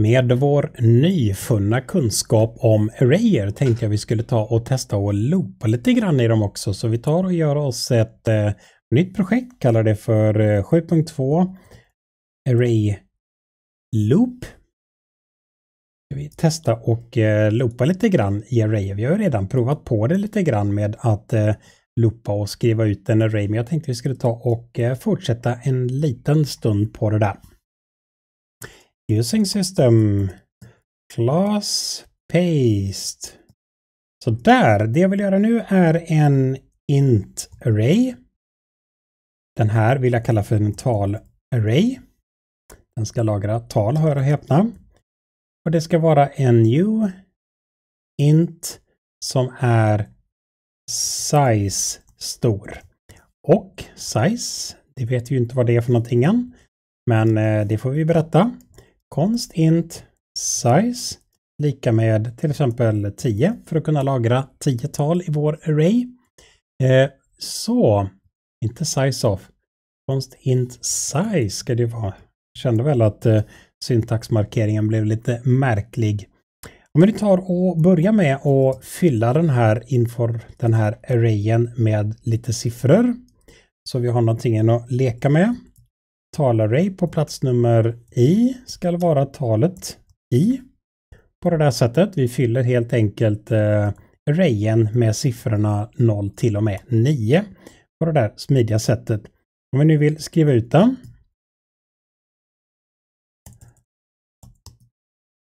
Med vår nyfunna kunskap om Arrayer tänkte jag vi skulle ta och testa och loopa lite grann i dem också. Så vi tar och gör oss ett eh, nytt projekt, kallar det för eh, 7.2 Array Loop. Vi testa och eh, loopa lite grann i Arrayer. Vi har redan provat på det lite grann med att eh, loopa och skriva ut en array, men jag tänkte vi skulle ta och eh, fortsätta en liten stund på det där. Using system class paste. Så där, det jag vill göra nu är en int array. Den här vill jag kalla för en tal array. Den ska lagra tal, hör och häpna. Och det ska vara en new int som är size stor. Och size, det vet vi ju inte vad det är för någonting än, men eh, det får vi berätta konst int size lika med till exempel 10 för att kunna lagra 10 tal i vår array. Eh, så, inte size off, konst int size ska det vara. Jag kände väl att eh, syntaxmarkeringen blev lite märklig. Om vi tar och börjar med att fylla den här inför den här arrayen med lite siffror. Så vi har någonting att leka med talarray på platsnummer i ska vara talet i. På det där sättet. Vi fyller helt enkelt eh, arrayen med siffrorna 0 till och med 9 på det där smidiga sättet. Om vi nu vill skriva ut den.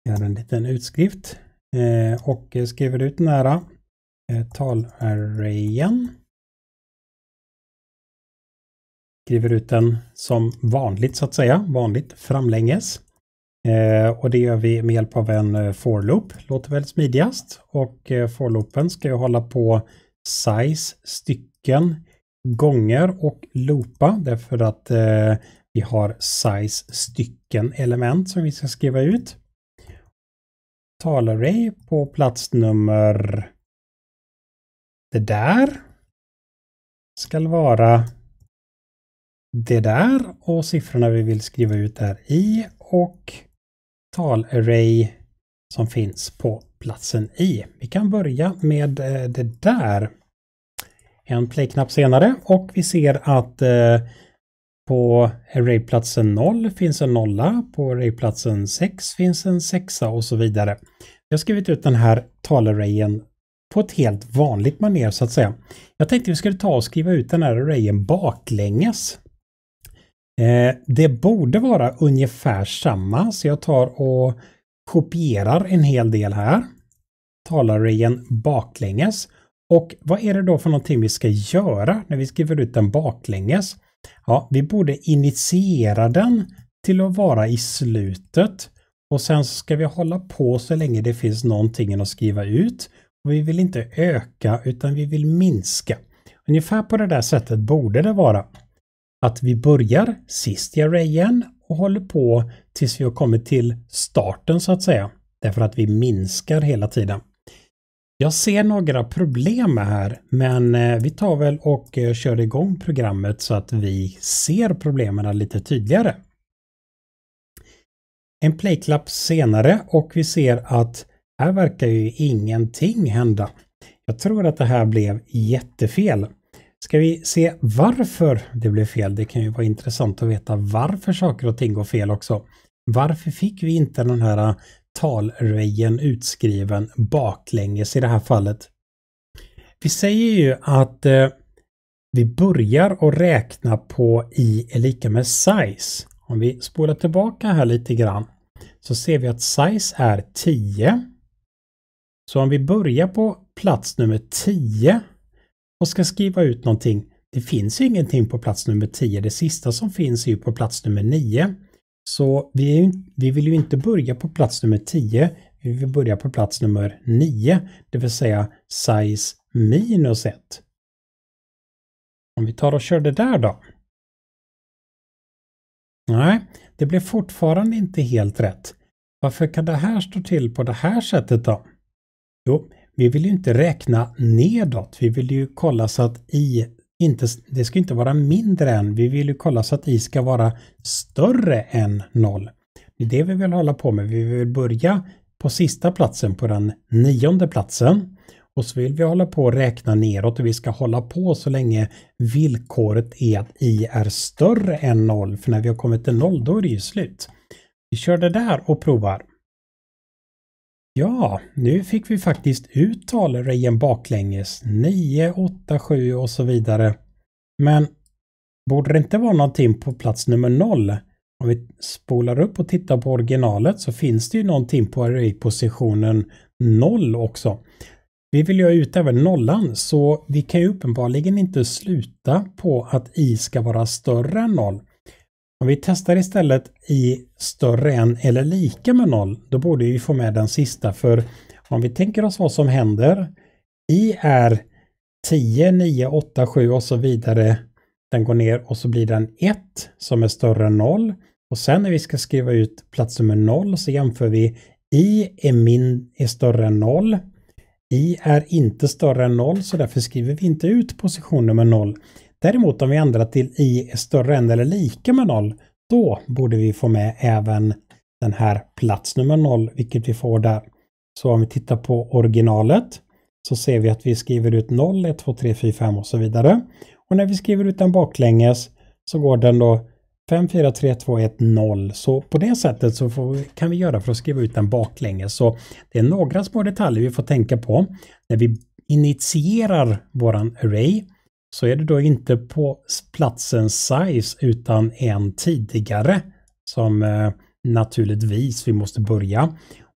Jag gör en liten utskrift eh, och skriver ut den här eh, talarrayen. skriver ut den som vanligt så att säga, vanligt framlänges. Eh, och det gör vi med hjälp av en eh, for-loop, låter väl smidigast. Och eh, for-loopen ska jag hålla på size, stycken, gånger och loopa därför att eh, vi har size, stycken, element som vi ska skriva ut. Talarray på plats nummer det där ska vara det där och siffrorna vi vill skriva ut är i och talarray som finns på platsen i. Vi kan börja med eh, det där. En playknapp senare och vi ser att eh, på arrayplatsen 0 finns en nolla, på arrayplatsen 6 finns en sexa och så vidare. Jag har skrivit ut den här talarrayen på ett helt vanligt manér så att säga. Jag tänkte vi skulle ta och skriva ut den här arrayen baklänges. Eh, det borde vara ungefär samma, så jag tar och kopierar en hel del här. Talar igen baklänges. Och vad är det då för någonting vi ska göra när vi skriver ut den baklänges? Ja, vi borde initiera den till att vara i slutet och sen ska vi hålla på så länge det finns någonting att skriva ut. Och vi vill inte öka utan vi vill minska. Ungefär på det där sättet borde det vara att vi börjar sist i arrayen och håller på tills vi har kommit till starten så att säga. Därför att vi minskar hela tiden. Jag ser några problem här men eh, vi tar väl och eh, kör igång programmet så att vi ser problemen lite tydligare. En playklapp senare och vi ser att här verkar ju ingenting hända. Jag tror att det här blev jättefel. Ska vi se varför det blev fel? Det kan ju vara intressant att veta varför saker och ting går fel också. Varför fick vi inte den här äh, talrejen utskriven baklänges i det här fallet? Vi säger ju att eh, vi börjar att räkna på i är lika med size. Om vi spolar tillbaka här lite grann så ser vi att size är 10. Så om vi börjar på plats nummer 10 och ska skriva ut någonting. Det finns ju ingenting på plats nummer 10. Det sista som finns är ju på plats nummer 9. Så vi, ju, vi vill ju inte börja på plats nummer 10. Vi vill börja på plats nummer 9, det vill säga size minus 1. Om vi tar och kör det där då. Nej, det blev fortfarande inte helt rätt. Varför kan det här stå till på det här sättet då? Jo, vi vill ju inte räkna nedåt. Vi vill ju kolla så att i inte, det ska inte vara mindre än, vi vill ju kolla så att i ska vara större än noll. Det är det vi vill hålla på med. Vi vill börja på sista platsen, på den nionde platsen. Och så vill vi hålla på och räkna neråt och vi ska hålla på så länge villkoret är att i är större än noll. För när vi har kommit till noll, då är det ju slut. Vi kör det där och provar. Ja, nu fick vi faktiskt ut talrejen baklänges. 9, 8, 7 och så vidare. Men borde det inte vara någonting på plats nummer 0? Om vi spolar upp och tittar på originalet så finns det ju någonting på ray-positionen 0 också. Vi vill ju ha ut även nollan så vi kan ju uppenbarligen inte sluta på att i ska vara större än 0. Om vi testar istället i större än eller lika med noll, då borde vi få med den sista för om vi tänker oss vad som händer, i är 10, 9, 8, 7 och så vidare. Den går ner och så blir den 1 som är större än 0. Och sen när vi ska skriva ut plats nummer 0 så jämför vi i är, min, är större än 0. I är inte större än 0 så därför skriver vi inte ut position nummer 0. Däremot om vi ändrar till i är större än eller lika med 0, då borde vi få med även den här plats nummer 0, vilket vi får där. Så om vi tittar på originalet så ser vi att vi skriver ut 0, 1, 2, 3, 4, 5 och så vidare. Och när vi skriver ut den baklänges så går den då 5, 4, 3, 2, 1, 0. Så på det sättet så vi, kan vi göra för att skriva ut den baklänges. Så det är några små detaljer vi får tänka på när vi initierar våran array så är det då inte på platsen size utan en tidigare som eh, naturligtvis vi måste börja.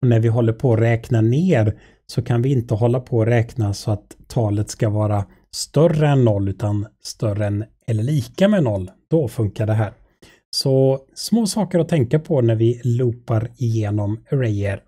Och när vi håller på att räkna ner så kan vi inte hålla på att räkna så att talet ska vara större än noll utan större än eller lika med noll. Då funkar det här. Så små saker att tänka på när vi loopar igenom arrayer.